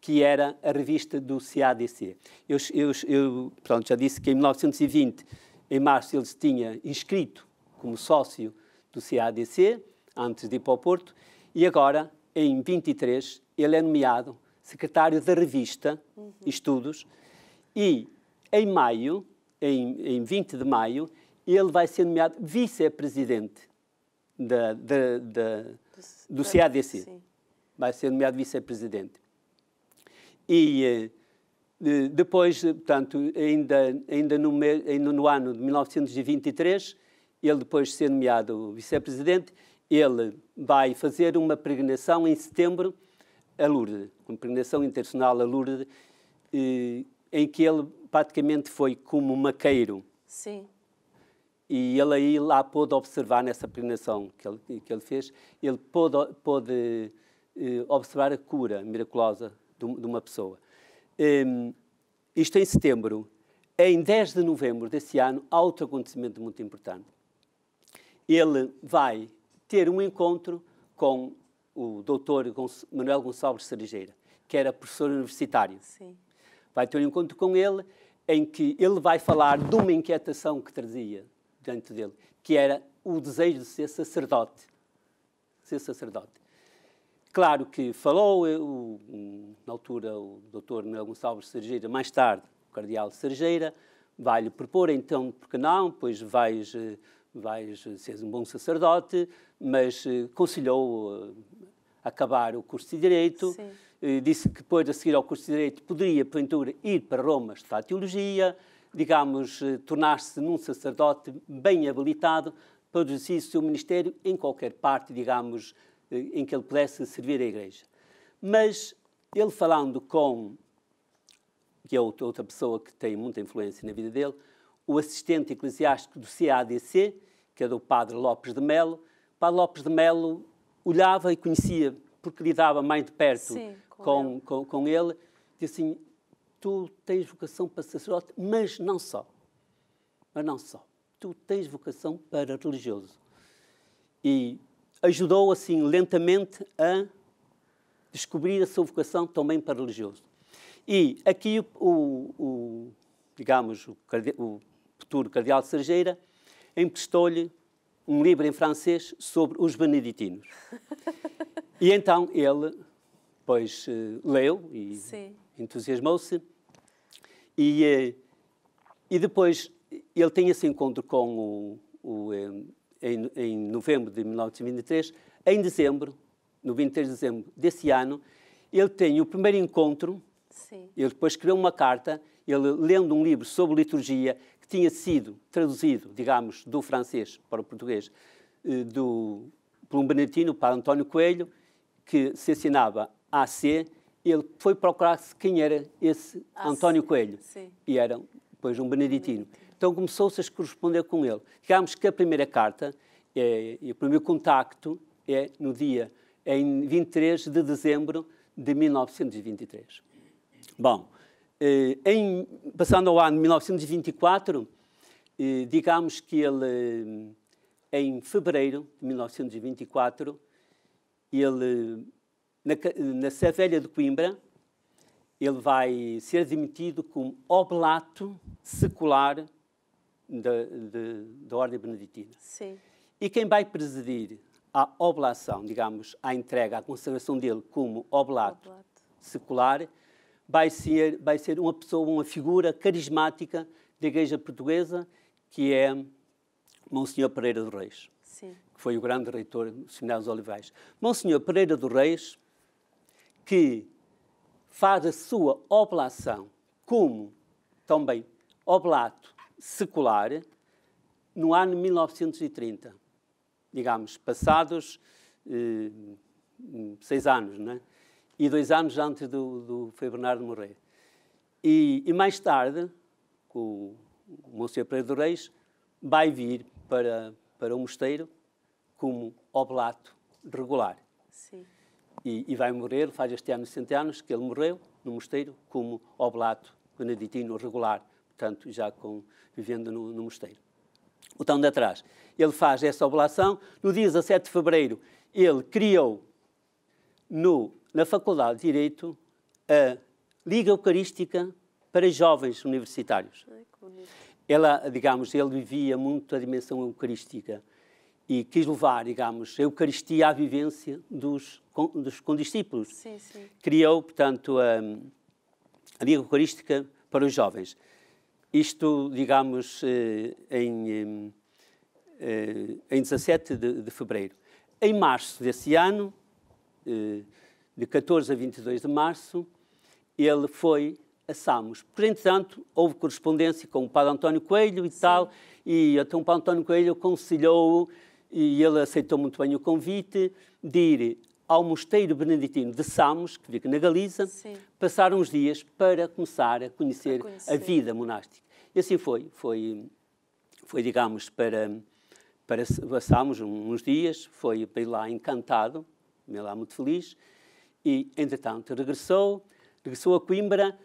que era a revista do CADC. Eu, eu, eu, pronto, já disse que em 1920, em março, ele se tinha inscrito como sócio do CADC, antes de ir para o Porto, e agora, em 23, ele é nomeado secretário da revista uhum. Estudos, e em maio, em, em 20 de maio, ele vai ser nomeado vice-presidente da, da, da, do, do CADC. Sim. Vai ser nomeado vice-presidente. E eh, depois, portanto, ainda, ainda, no, ainda no ano de 1923, ele depois de ser nomeado vice-presidente, ele vai fazer uma pregnação em setembro a Lourdes, uma pregnação internacional a Lourdes, eh, em que ele praticamente foi como maqueiro. Sim. E ele aí lá pôde observar nessa pregnação que ele, que ele fez, ele pôde, pôde eh, observar a cura miraculosa de, de uma pessoa. Um, ehm, isto em setembro. Em 10 de novembro desse ano, há outro acontecimento muito importante ele vai ter um encontro com o doutor Manuel Gonçalves Cerejeira, que era professor universitário. Sim. Vai ter um encontro com ele em que ele vai falar de uma inquietação que trazia dentro dele, que era o desejo de ser sacerdote. Ser sacerdote. Claro que falou, eu, eh, na altura, o doutor Manuel Gonçalves Cerejeira, mais tarde, o cardeal Cerejeira, vai-lhe propor, então, porque não, pois vais eh, vais ser um bom sacerdote, mas eh, conciliou eh, acabar o curso de Direito. Sim. Disse que depois de seguir ao curso de Direito poderia, porventura, ir para Roma estudar Teologia, digamos, eh, tornar-se num sacerdote bem habilitado para exercer o seu ministério em qualquer parte, digamos, em que ele pudesse servir a Igreja. Mas ele falando com, que é outra pessoa que tem muita influência na vida dele, o assistente eclesiástico do CADC, que era é o padre Lopes de Melo. O padre Lopes de Melo olhava e conhecia, porque lidava mais de perto Sim, com, com, ele. com ele. Disse assim, tu tens vocação para sacerdote, mas não só. Mas não só. Tu tens vocação para religioso. E ajudou, assim, lentamente a descobrir a sua vocação também para religioso. E aqui o, o, o digamos, o, o futuro cardeal de Sergeira, emprestou-lhe um livro em francês sobre os beneditinos. e então ele, pois, eh, leu e entusiasmou-se. E, eh, e depois ele tem esse encontro com o, o eh, em, em, novembro de 1923. Em dezembro, no 23 de dezembro desse ano, ele tem o primeiro encontro. Sim. Ele depois escreveu uma carta, ele lendo um livro sobre liturgia, que tinha sido traduzido, digamos, do francês para o português, eh, do, por um beneditino, para António Coelho, que se assinava AC, ele foi procurar quem era esse ah, António sim, Coelho. Sim. E era, depois, um beneditino. Então começou-se a corresponder com ele. Digamos que a primeira carta é, e o primeiro contacto é no dia, é em 23 de dezembro de 1923. Bom, eh, em, passando ao ano de 1924, eh, digamos que ele, em fevereiro de 1924, ele, na, na de Coimbra, ele vai ser demitido como oblato secular da, de, da Ordem Beneditina. Sim. E quem vai presidir a oblação, digamos, a entrega, a consagração dele como oblato, oblato. secular, vai ser, vai ser uma pessoa, uma figura carismática da Igreja Portuguesa, que é Monsenhor Pereira dos Reis, Sim. que foi o grande reitor dos Seminário Olivais. Monsenhor Pereira dos Reis, que faz a sua oblação como, também, oblato secular, no ano 1930. Digamos, passados eh, seis anos, não é? e dois anos antes do, do Frei Bernardo morrer. E, e, mais tarde, o Monsenhor Pedro Reis vai vir para, para o mosteiro como oblato regular. Sim. E, e vai morrer, faz este ano 60 anos que ele morreu no mosteiro como oblato beneditino regular, portanto, já com, vivendo no, no mosteiro. O tão de atrás. Ele faz essa oblação. No dia 17 de fevereiro, ele criou no na Faculdade de Direito a Liga Eucarística para Jovens Universitários. Ela, digamos, ele vivia muito a dimensão eucarística e quis levar, digamos, a Eucaristia à vivência dos, dos condiscípulos. Sim, sim. Criou, portanto, a, a Liga Eucarística para os Jovens. Isto, digamos, eh, em, eh, eh, em 17 de, de fevereiro. Em março desse ano, de 14 a 22 de março, ele foi a Samos. Por entanto, houve correspondência com o padre António Coelho e tal, e até então o padre António Coelho aconselhou-o, e ele aceitou muito bem o convite, de ir ao mosteiro beneditino de Samos, que fica na Galiza, Sim. passar uns dias para começar a conhecer, conhecer, a vida monástica. E assim foi, foi, foi digamos, para, para Samos uns dias, foi para ir lá encantado, lá muito feliz, e, entretanto, regressou, regressou a Coimbra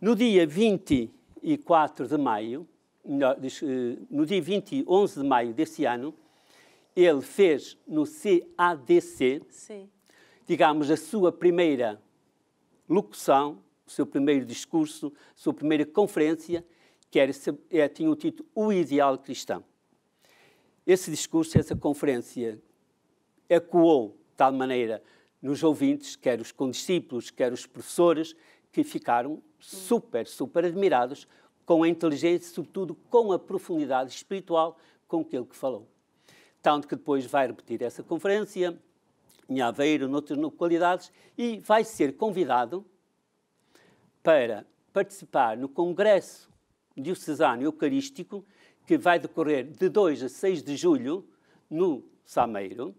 no dia 24 de maio, eh, no dia 20, 11 de maio desse ano, ele fez no CADC, Sim. digamos, a sua primeira locução, o seu primeiro discurso, a sua primeira conferência, que era, tinha o título O Ideal Cristão. Esse discurso, essa conferência, ecoou de tal maneira nos ouvintes, quer os condiscípulos, quer os professores, que ficaram super, super admirados com a inteligência, sobretudo com a profundidade espiritual com que ele falou. Tanto que depois vai repetir essa conferência em Aveiro, noutras localidades, e vai ser convidado para participar no Congresso Diocesano Eucarístico, que vai decorrer de 2 a 6 de julho no Sameiro,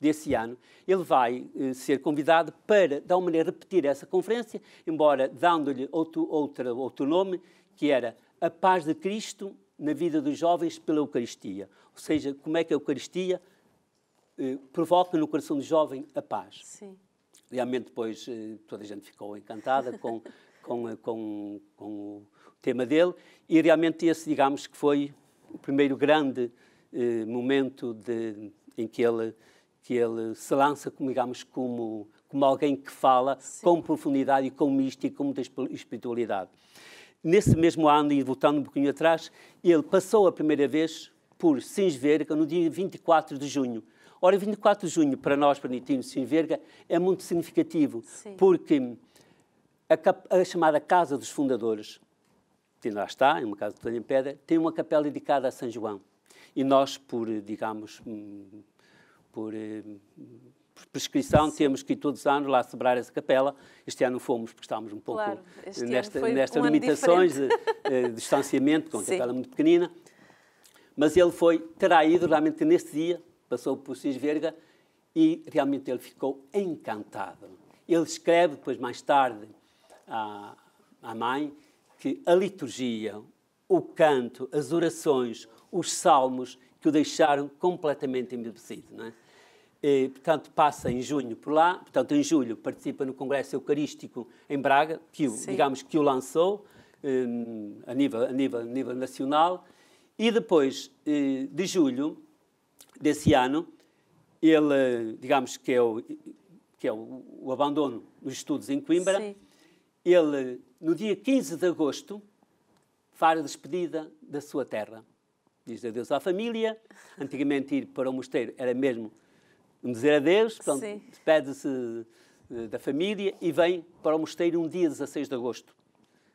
desse ano, ele vai eh, ser convidado para, de alguma maneira, repetir essa conferência, embora dando-lhe outro, outro, outro nome, que era A Paz de Cristo na Vida dos Jovens pela Eucaristia. Ou seja, como é que a Eucaristia eh, provoca no coração do jovem a paz. Sim. Realmente, depois, eh, toda a gente ficou encantada com, com, eh, com, com o tema dele e realmente esse, digamos, que foi o primeiro grande eh, momento de, em que ele que ele se lança, como, digamos, como, como alguém que fala Sim. com profundidade e com mística, com muita espiritualidade. Nesse mesmo ano, e voltando um pouquinho atrás, ele passou a primeira vez por Sinsverga no dia 24 de junho. Ora, 24 de junho, para nós, para Nitino Sinsverga, é muito significativo, Sim. porque a, a, chamada Casa dos Fundadores, que lá está, é uma casa de pedra em pedra, tem uma capela dedicada a São João. E nós, por, digamos, hum, por, eh, por prescrição, Sim. temos que ir todos os anos lá celebrar essa capela. Este ano fomos, porque estávamos um pouco claro, nesta, nestas um limitações de, eh, de, distanciamento, com uma capela muito pequenina. Mas ele foi, terá ido realmente nesse dia, passou por Cisverga, e realmente ele ficou encantado. Ele escreve depois, mais tarde, à, à mãe, que a liturgia, o canto, as orações, os salmos que o deixaram completamente embebecido. Não é? E, eh, portanto, passa em junho por lá, portanto, em julho participa no Congresso Eucarístico em Braga, que o, digamos que o lançou um, eh, a, nível, a, nível, a nível nacional. E depois eh, de julho desse ano, ele, digamos que é o, que é o, o abandono dos estudos em Coimbra, Sim. ele, no dia 15 de agosto, faz a despedida da sua terra. Diz adeus à família. Antigamente ir para o mosteiro era mesmo um dizer adeus, despede-se eh, da família e vem para o mosteiro um dia 16 de agosto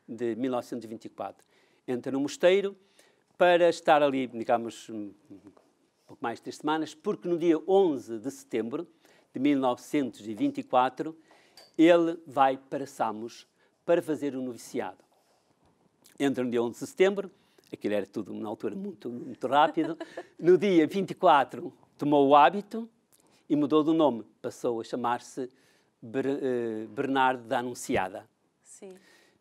de 1924. Entra no mosteiro para estar ali, digamos, um pouco mais de três semanas, porque no dia 11 de setembro de 1924 ele vai para Samos para fazer o um noviciado. Entra no dia 11 de setembro, aquilo era tudo na altura muito, muito rápido. No dia 24 tomou o hábito e mudou de nome, passou a chamar-se eh, Bernardo da Anunciada. Sim.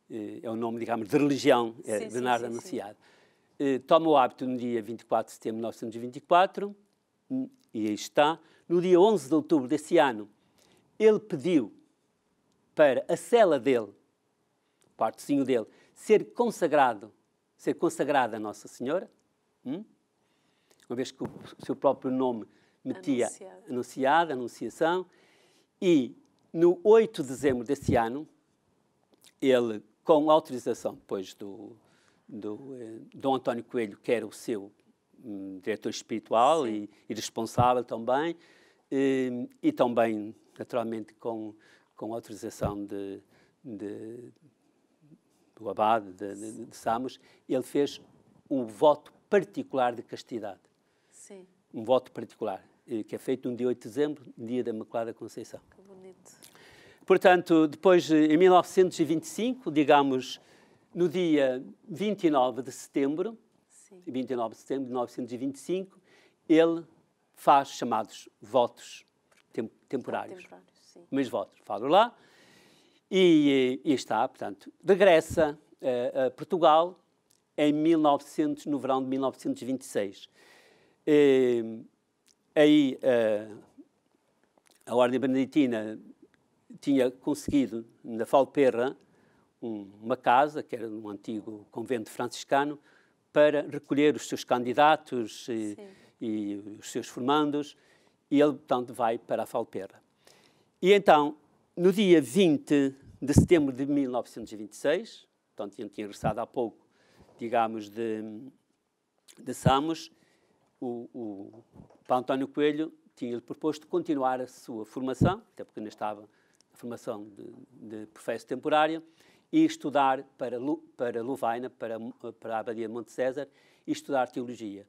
Eh, é o nome, digamos, de religião, é sim, Bernardo sim, da Anunciada. Eh, toma o hábito no dia 24 de setembro de 1924, hum, e aí está. No dia 11 de outubro desse ano, ele pediu para a cela dele, o quartozinho dele, ser consagrado, ser consagrada a Nossa Senhora, hum? uma vez que o seu próprio nome metia anunciado. anunciação, e no 8 de dezembro desse ano, ele, com autorização depois do, do eh, Dom António Coelho, que era o seu um, diretor espiritual e, e, responsável também, e, hum, e também, naturalmente, com, com autorização de, de, do abade de, de, de, Samos, ele fez um voto particular de castidade. Sim. Um voto particular. Eh, que é feito no dia 8 de dezembro, dia da Imaculada Conceição. Que bonito. Portanto, depois, eh, em 1925, digamos, no dia 29 de setembro, Sim. 29 de setembro de 1925, ele faz chamados votos tem temporários. temporários mas votos, falo lá. E, eh, e está, portanto, regressa a Portugal em 1900, no verão de 1926. Aí eh, a Ordem Beneditina tinha conseguido, na Falperra, uma casa, que era um antigo convento franciscano, para recolher os seus candidatos e, e, os seus formandos, e ele, portanto, vai para a Falperra. E então, no dia 20 de setembro de 1926, portanto, ele tinha regressado há pouco, digamos, de, de Samos, o, o, António Coelho tinha-lhe proposto continuar a sua formação, até porque ainda estava na formação de, de professor temporária, e estudar para, Lu, para Luvaina, para, para a Abadia de Monte César, e estudar Teologia.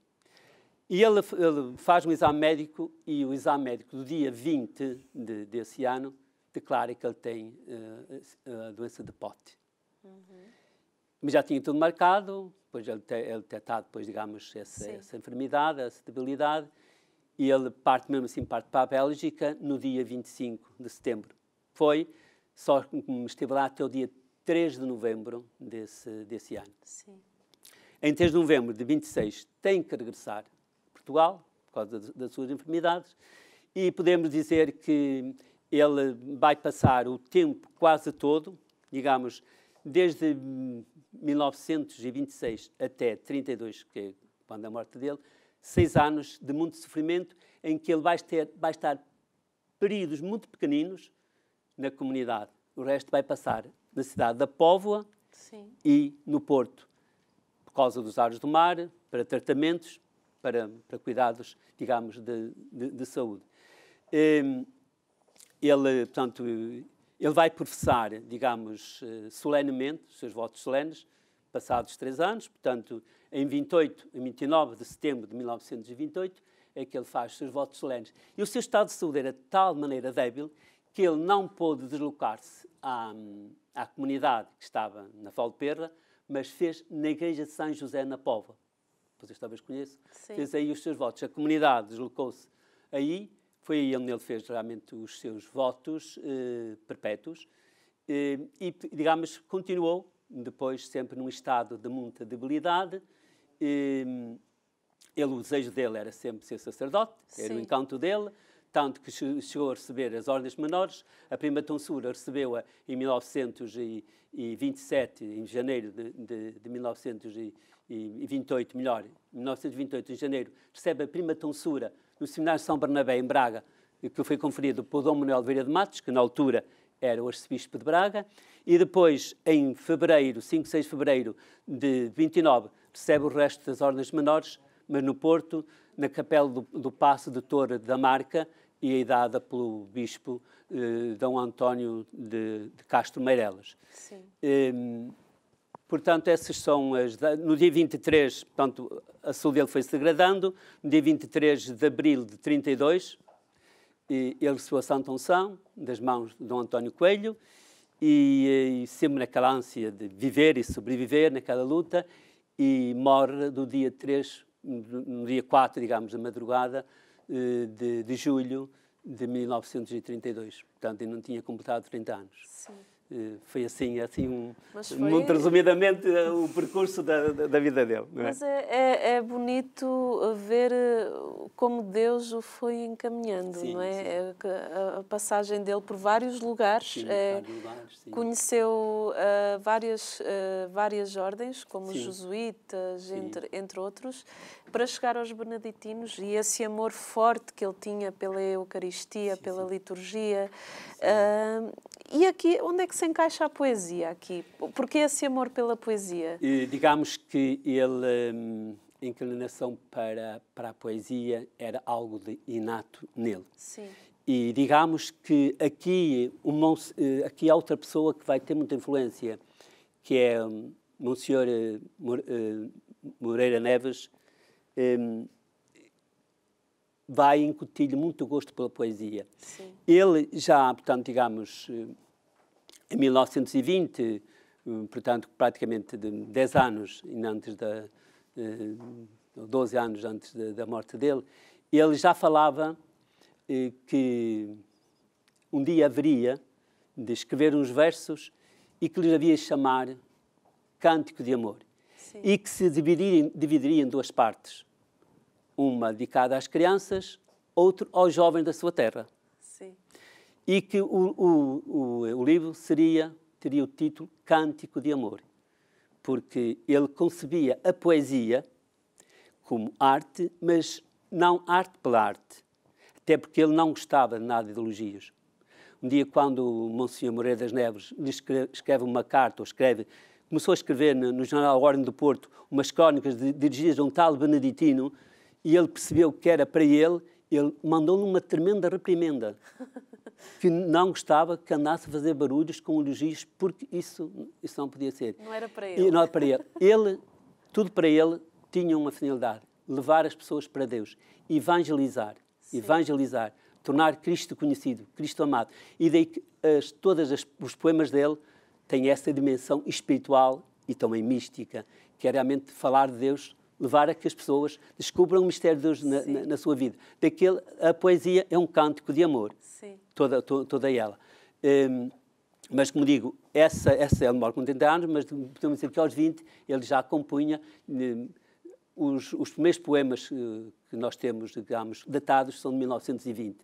E ele, ele, faz um exame médico e o exame médico do dia 20 de, desse ano declara que ele tem uh, a doença de Pote. Uhum mas já tinha tudo marcado, depois ele, te, ele detectado, depois, digamos, essa, essa, enfermidade, essa debilidade, e ele parte mesmo assim, parte para a Bélgica no dia 25 de setembro. Foi, só esteve lá até o dia 3 de novembro desse, desse ano. Sim. Em 3 de novembro de 26 tem que regressar a Portugal, por causa de, das suas enfermidades, e podemos dizer que ele vai passar o tempo quase todo, digamos, desde 1926 hum, até 32, que é quando a morte dele, seis anos de muito sofrimento em que ele vai, ter, vai estar períodos muito pequeninos na comunidade. O resto vai passar na cidade da Póvoa Sim. e no Porto, por causa dos ares do mar, para tratamentos, para, para cuidados, digamos, de, de, de saúde. Hum, ele, portanto, ele vai professar, digamos, eh, solenemente, os seus votos solenes, passados três anos, portanto, em 28, em 29 de setembro de 1928, é que ele faz os seus votos solenes. E o seu estado de saúde era de tal maneira débil que ele não pôde deslocar-se à, à comunidade que estava na Valperda, mas fez na igreja de São José na Póvoa. Vocês talvez conheçam. Fez aí os seus votos. A comunidade deslocou-se aí foi aí onde ele fez realmente os seus votos eh, perpétuos eh, e, digamos, continuou depois sempre num estado de muita debilidade. Eh, ele, o desejo dele era sempre ser sacerdote, Sim. era o encanto dele, tanto que chegou a receber as ordens menores. A prima tonsura recebeu-a em 1927, em janeiro de, de, de 1928, melhor, 1928, em janeiro, recebe a prima tonsura no Seminário de São Bernabé, em Braga, que foi conferido por Dom Manuel Vieira de Matos, que na altura era o arcebispo de Braga, e depois, em fevereiro, 5, 6 de fevereiro de 29, recebe o resto das ordens menores, mas no Porto, na capela do, do Passo de Torre da Marca, e é dada pelo bispo eh, Dom António de, de Castro Meireles. Sim. Eh, Portanto, essas são as. No dia 23, portanto, a saúde dele foi se degradando. No dia 23 de abril de 32, ele recebeu a Santa Unção das mãos de Dom António Coelho e, eh, e sempre naquela ânsia de viver e sobreviver naquela luta e morre do dia 3, no dia 4, digamos, da madrugada eh, de, de julho de 1932. Portanto, ele não tinha completado 30 anos. Sim. Eh, foi assim, é assim um, foi... muito resumidamente eh, o percurso da, da vida dele. É? Mas
é, é, é, bonito ver eh, como Deus o foi encaminhando, sim, não é? é a, a, passagem dele por vários lugares. Sim, vários lugares conheceu uh, várias, uh, várias ordens, como os jesuítas, entre, entre outros, para chegar aos beneditinos e esse amor forte que ele tinha pela Eucaristia, pela liturgia. Uh, e aqui, onde é que se encaixa a poesia aqui? Porquê esse amor pela poesia?
E, digamos que ele, hum, a inclinação para, para a poesia era algo de inato nele. Sim. E digamos que aqui, eh, aqui há outra pessoa que vai ter muita influência, que é hum, Monsenhor eh, eh, Moreira Neves, hum, vai incutir-lhe muito gosto pela poesia. Sim. Ele já, portanto, digamos, eh, em 1920, eh, portanto, praticamente 10 eh, anos antes da. 12 anos antes da morte dele, ele já falava que um dia haveria de escrever uns versos e que lhes havia chamar Cântico de Amor. Sim. E que se dividiria em duas partes uma dedicada às crianças, outro aos jovens da sua terra. Sim. E que o, o, o, o livro seria, teria o título Cântico de Amor, porque ele concebia a poesia como arte, mas não arte pela arte, até porque ele não gostava de nada de ideologias. Um dia, quando o Monsenhor Moreira das Neves lhe escreve uma carta, ou escreve, começou a escrever no, no jornal Ordem do Porto umas crónicas dirigidas a um tal beneditino, e ele percebeu que era para ele, ele mandou-lhe uma tremenda reprimenda, que não gostava que andasse a fazer barulhos com o porque isso, isso não podia ser. Não
era para ele. E não
era para ele. ele. Tudo para ele tinha uma finalidade, levar as pessoas para Deus, evangelizar, Sim. evangelizar, tornar Cristo conhecido, Cristo amado. E daí as, todos os poemas dele têm essa dimensão espiritual e também mística, que é realmente falar de Deus levar a que as pessoas descubram o mistério de Deus na, na, na, sua vida. Daquele, a poesia é um cântico de amor, Sim. Toda, to, toda ela. Um, mas, como digo, essa, essa ele morre com 30 anos, mas podemos dizer que aos 20 ele já compunha um, os, os, primeiros poemas uh, que nós temos, digamos, datados, são de 1920.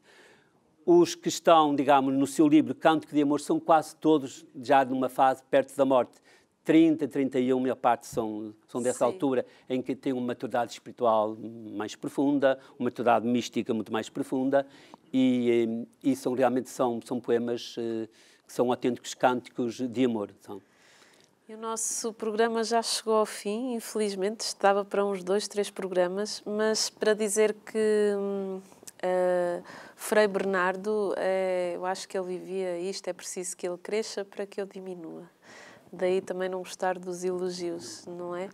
Os que estão, digamos, no seu livro Cântico de Amor são quase todos já numa fase perto da morte. 30, 31, minha parte são, são dessa Sim. altura em que tem uma maturidade espiritual mais profunda, uma maturidade mística muito mais profunda e, eh, e são realmente são, são poemas eh, que são autênticos cânticos de amor. São.
E o nosso programa já chegou ao fim, infelizmente, estava para uns dois, três programas, mas para dizer que uh, Frei Bernardo, uh, eu acho que ele vivia isto, é preciso que ele cresça para que eu diminua. Daí também não gostar dos elogios, não é?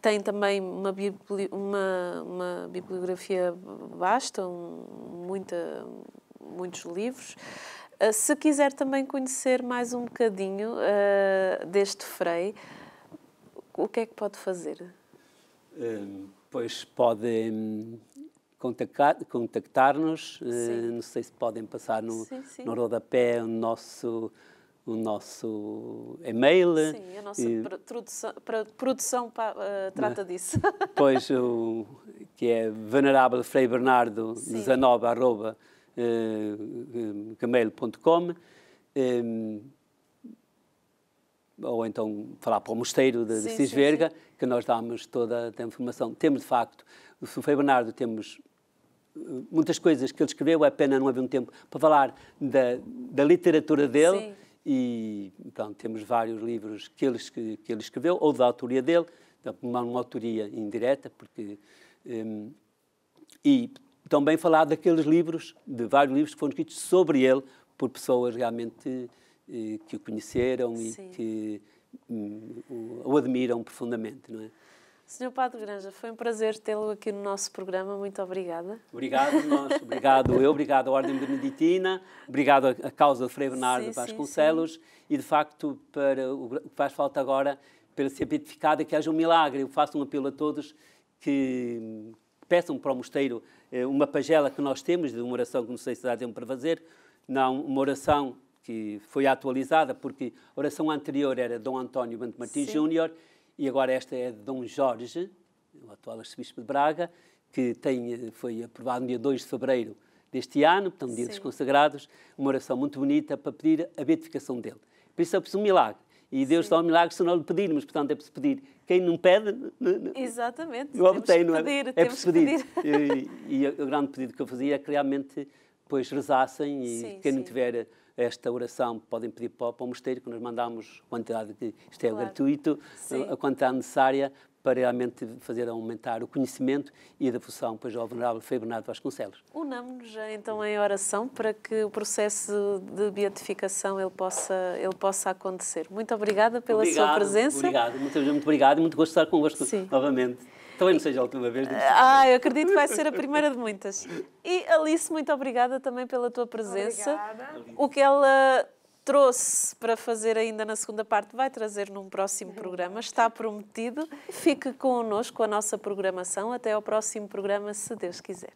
Tem também uma, bibli uma, uma bibliografia vasta, um, muita, muitos livros. Uh, se quiser também conhecer mais um bocadinho uh, deste Frei, o que é que pode fazer?
Ah, pois pode hum, contactar-nos, contactar uh, não sei se podem passar no, sim, sim. no rodapé o nosso o nosso e-mail. Sim, a nossa e,
produção, produção uh, eh, trata ah, disso.
Pois, o, que é venerável Frei Bernardo, 19, arroba, uh, eh, gmail.com. Um, ehm, ou então falar para o mosteiro de sim, que nós damos toda a informação. Temos, de facto, o Frei Bernardo, temos eh, muitas coisas que ele escreveu, é pena não haver um tempo para falar da, da literatura dele, e pronto, temos vários livros que ele, que, ele escreveu, ou da autoria dele, uma, uma autoria indireta, porque. Um, e também falar daqueles livros, de vários livros que foram escritos sobre ele por pessoas realmente eh, que o conheceram Sim. e que hum, o, o admiram profundamente, não é?
Senhor Padre Granja, foi um prazer tê-lo aqui no nosso programa. Muito obrigada. Obrigado, nós.
Obrigado eu, obrigado à Ordem Beneditina, obrigado à causa de Frei Bernardo sim, Vasconcelos sim, sim. e, de facto, para o que faz falta agora, para ser beatificado, é que haja um milagre. Eu faço um apelo a todos que peçam para o mosteiro eh, uma pagela que nós temos, de uma oração que não sei se dá tempo para fazer, não, uma oração que foi atualizada, porque a oração anterior era Dom António Bento Martins Júnior, e agora esta é de Dom Jorge, o atual arcebispo de Braga, que tem, eh, foi aprovado no dia 2 de fevereiro deste ano, portanto, dia Sim. dos consagrados, uma oração muito bonita para pedir a beatificação dele. Por isso é preciso um milagre. E Deus Sim. dá um milagre se não lhe pedirmos, portanto, é preciso pedir. Quem não pede, não,
Exatamente. não obtém, não é? Pedir, é preciso pedir.
pedir. e, e, o grande pedido que eu fazia é que realmente depois rezassem e sim, quem não tiver esta oração podem pedir para, para o mosteiro, que nós mandamos a quantidade, que isto é claro. gratuito, Sim. a quantidade necessária para realmente fazer aumentar o conhecimento e a devoção pois, o Venerável Frei Bernardo Vasconcelos.
Unamos-nos então em oração para que o processo de beatificação ele possa, ele possa acontecer. Muito obrigada pela obrigado, sua presença. Obrigado,
muito, muito obrigado e muito gosto de estar convosco Sim. novamente. Talvez então é não seja a última vez.
Ah, eu acredito que vai ser a primeira de muitas. E Alice, muito obrigada também pela tua presença. Obrigada. O que ela trouxe para fazer ainda na segunda parte vai trazer num próximo programa, está prometido. Fique connosco a nossa programação. Até ao próximo programa, se Deus quiser.